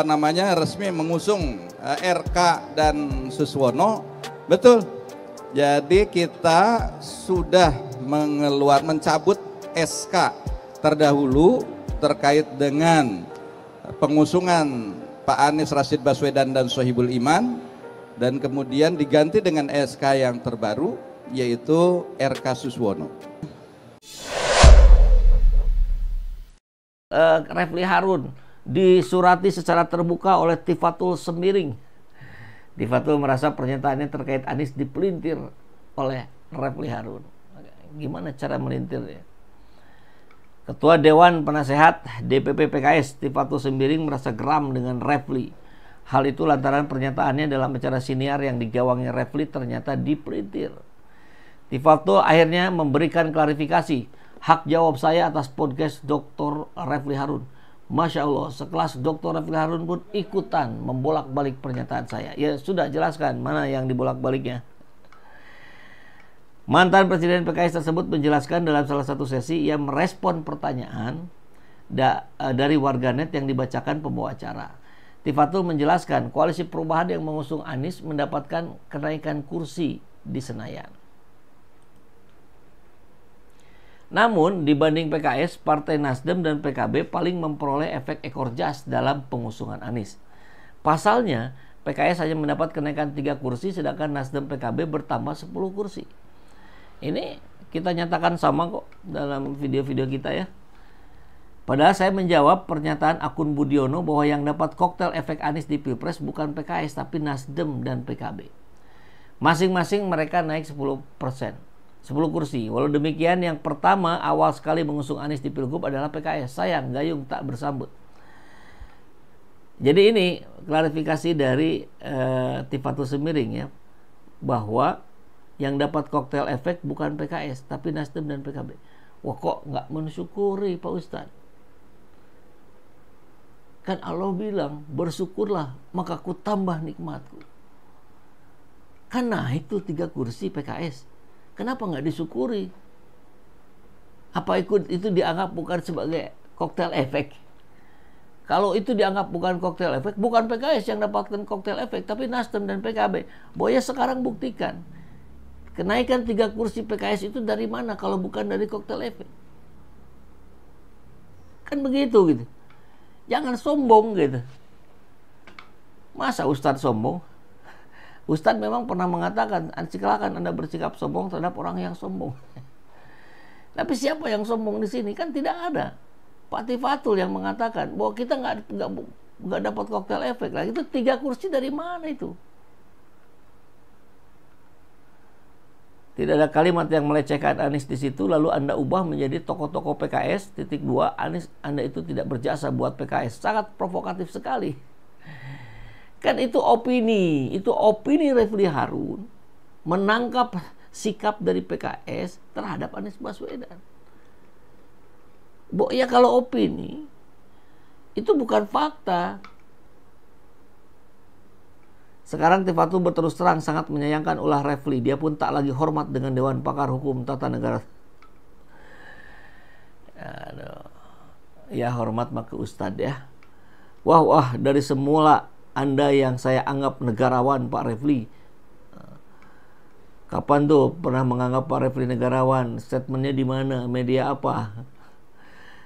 apa namanya resmi mengusung eh, RK dan Suswono. Betul. Jadi kita sudah mengeluarkan mencabut SK terdahulu terkait dengan pengusungan Pak Anies Rashid Baswedan dan Sohibul Iman dan kemudian diganti dengan SK yang terbaru yaitu RK Suswono. Uh, Refli Harun disurati secara terbuka oleh Tifatul Semiring. Tifatul merasa pernyataannya terkait Anies dipelintir oleh Refli Harun. Gimana cara melintirnya? Ketua Dewan Penasehat DPP PKS Tifatul Semiring merasa geram dengan Refli. Hal itu lantaran pernyataannya dalam acara siniar yang digawangnya Refli ternyata dipelintir. Tifatul akhirnya memberikan klarifikasi hak jawab saya atas podcast Dr. Refli Harun Masya Allah, sekelas Dr. Rafiq Harun pun ikutan membolak-balik pernyataan saya. Ya sudah jelaskan mana yang dibolak-baliknya. Mantan Presiden PKS tersebut menjelaskan dalam salah satu sesi ia merespon pertanyaan da e, dari warganet yang dibacakan pembawa acara. Tifatul menjelaskan koalisi perubahan yang mengusung Anies mendapatkan kenaikan kursi di Senayan. Namun dibanding PKS, Partai Nasdem dan PKB paling memperoleh efek ekor jas dalam pengusungan Anies. Pasalnya, PKS hanya mendapat kenaikan tiga kursi sedangkan Nasdem PKB bertambah 10 kursi. Ini kita nyatakan sama kok dalam video-video kita ya. Padahal saya menjawab pernyataan akun Budiono bahwa yang dapat koktel efek Anies di Pilpres bukan PKS tapi Nasdem dan PKB. Masing-masing mereka naik 10 persen. 10 kursi. Walau demikian yang pertama awal sekali mengusung Anies di Pilgub adalah PKS. Sayang Gayung tak bersambut. Jadi ini klarifikasi dari uh, Tifatul Semiring ya bahwa yang dapat koktail efek bukan PKS tapi Nasdem dan PKB. Wah kok nggak mensyukuri Pak Ustadz? Kan Allah bilang bersyukurlah maka ku tambah nikmatku. Kan naik tuh tiga kursi PKS Kenapa nggak disyukuri? Apa ikut itu dianggap bukan sebagai koktel efek? Kalau itu dianggap bukan koktel efek, bukan PKS yang dapatkan koktel efek, tapi Nasdem dan PKB. Boya sekarang buktikan. Kenaikan tiga kursi PKS itu dari mana kalau bukan dari koktel efek? Kan begitu gitu. Jangan sombong gitu. Masa Ustadz sombong? Ustaz memang pernah mengatakan, silakan Anda bersikap sombong terhadap orang yang sombong. Tapi siapa yang sombong di sini? Kan tidak ada. Pak Tifatul yang mengatakan bahwa kita nggak nggak dapat koktel efek lah. Itu tiga kursi dari mana itu? Tidak ada kalimat yang melecehkan Anies di situ lalu Anda ubah menjadi tokoh-tokoh PKS titik dua Anies Anda itu tidak berjasa buat PKS sangat provokatif sekali. Kan itu opini, itu opini Refli Harun menangkap sikap dari PKS terhadap Anies Baswedan. Bo, ya kalau opini itu bukan fakta. Sekarang Tifatul berterus terang sangat menyayangkan ulah Refli. Dia pun tak lagi hormat dengan Dewan Pakar Hukum Tata Negara. Aduh. Ya hormat maka Ustadz ya. Wah wah dari semula anda yang saya anggap negarawan Pak Refli. Kapan tuh pernah menganggap Pak Refli negarawan? Statementnya di mana? Media apa?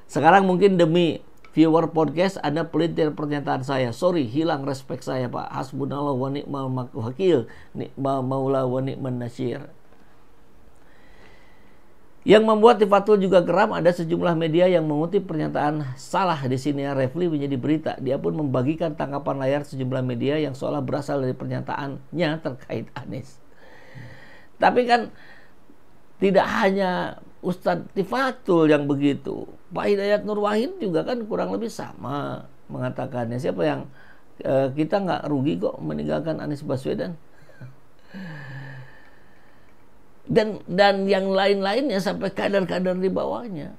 Sekarang mungkin demi viewer podcast Anda pelintir pernyataan saya. Sorry, hilang respek saya Pak. Hasbunallah wa ni'mal wakil, ni'mal maula wa ni'man nasir. Yang membuat Tifatul juga geram ada sejumlah media yang mengutip pernyataan salah di sini Refli menjadi berita. Dia pun membagikan tangkapan layar sejumlah media yang seolah berasal dari pernyataannya terkait Anies. Tapi kan tidak hanya Ustadz Tifatul yang begitu. Pak Hidayat Nur Wahid juga kan kurang lebih sama mengatakannya. Siapa yang e, kita nggak rugi kok meninggalkan Anies Baswedan? dan dan yang lain-lainnya sampai kader-kader di bawahnya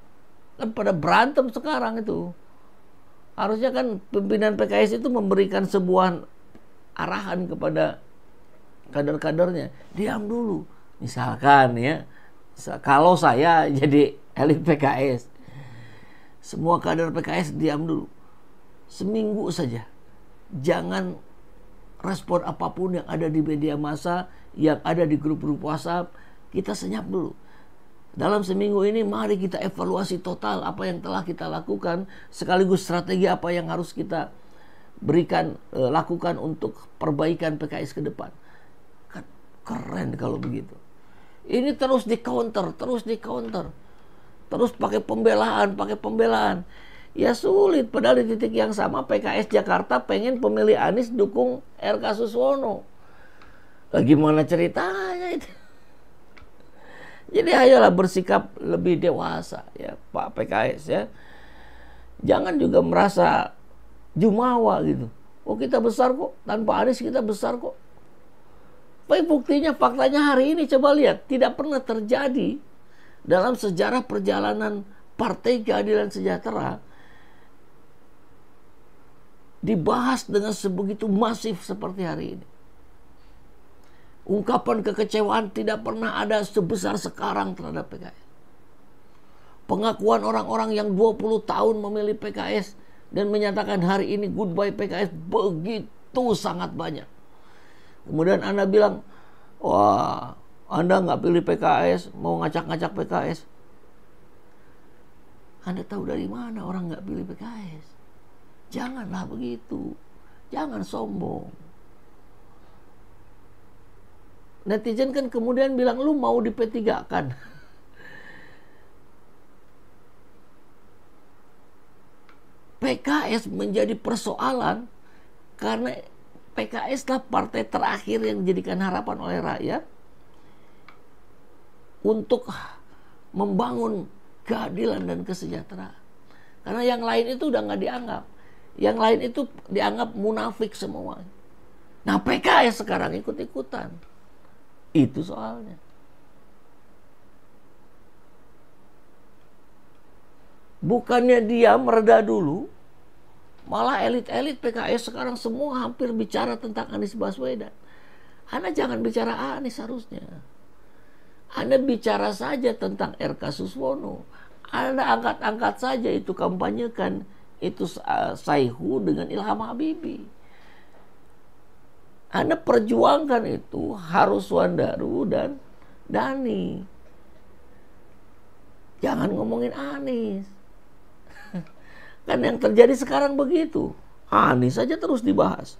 kan pada berantem sekarang itu harusnya kan pimpinan PKS itu memberikan sebuah arahan kepada kader-kadernya diam dulu misalkan ya kalau saya jadi elit PKS semua kader PKS diam dulu seminggu saja jangan respon apapun yang ada di media massa yang ada di grup-grup WhatsApp kita senyap dulu. Dalam seminggu ini mari kita evaluasi total apa yang telah kita lakukan sekaligus strategi apa yang harus kita berikan e, lakukan untuk perbaikan PKS ke depan. Kan keren kalau begitu. Ini terus di counter, terus di counter. Terus pakai pembelaan, pakai pembelaan. Ya sulit padahal di titik yang sama PKS Jakarta pengen pemilih Anies dukung RK Suswono. bagaimana ceritanya itu? Jadi ayolah bersikap lebih dewasa ya Pak PKS ya. Jangan juga merasa jumawa gitu. Oh kita besar kok, tanpa Anies kita besar kok. Tapi buktinya, faktanya hari ini coba lihat. Tidak pernah terjadi dalam sejarah perjalanan Partai Keadilan Sejahtera dibahas dengan sebegitu masif seperti hari ini. Ungkapan kekecewaan tidak pernah ada sebesar sekarang terhadap PKS. Pengakuan orang-orang yang 20 tahun memilih PKS dan menyatakan hari ini goodbye PKS begitu sangat banyak. Kemudian Anda bilang, wah Anda nggak pilih PKS, mau ngacak-ngacak PKS. Anda tahu dari mana orang nggak pilih PKS? Janganlah begitu. Jangan sombong netizen kan kemudian bilang lu mau di P3 kan PKS menjadi persoalan karena PKS lah partai terakhir yang dijadikan harapan oleh rakyat untuk membangun keadilan dan kesejahteraan. Karena yang lain itu udah nggak dianggap. Yang lain itu dianggap munafik semua. Nah PKS sekarang ikut-ikutan. Itu soalnya. Bukannya dia mereda dulu, malah elit-elit PKS sekarang semua hampir bicara tentang Anies Baswedan. Anda jangan bicara Anies harusnya. Anda bicara saja tentang RK Suswono. Anda angkat-angkat saja itu kampanyekan itu uh, Saihu dengan Ilham Habibi. Anda perjuangkan itu harus Wandaru dan Dani. Jangan ngomongin Anies. kan yang terjadi sekarang begitu. Anies saja terus dibahas.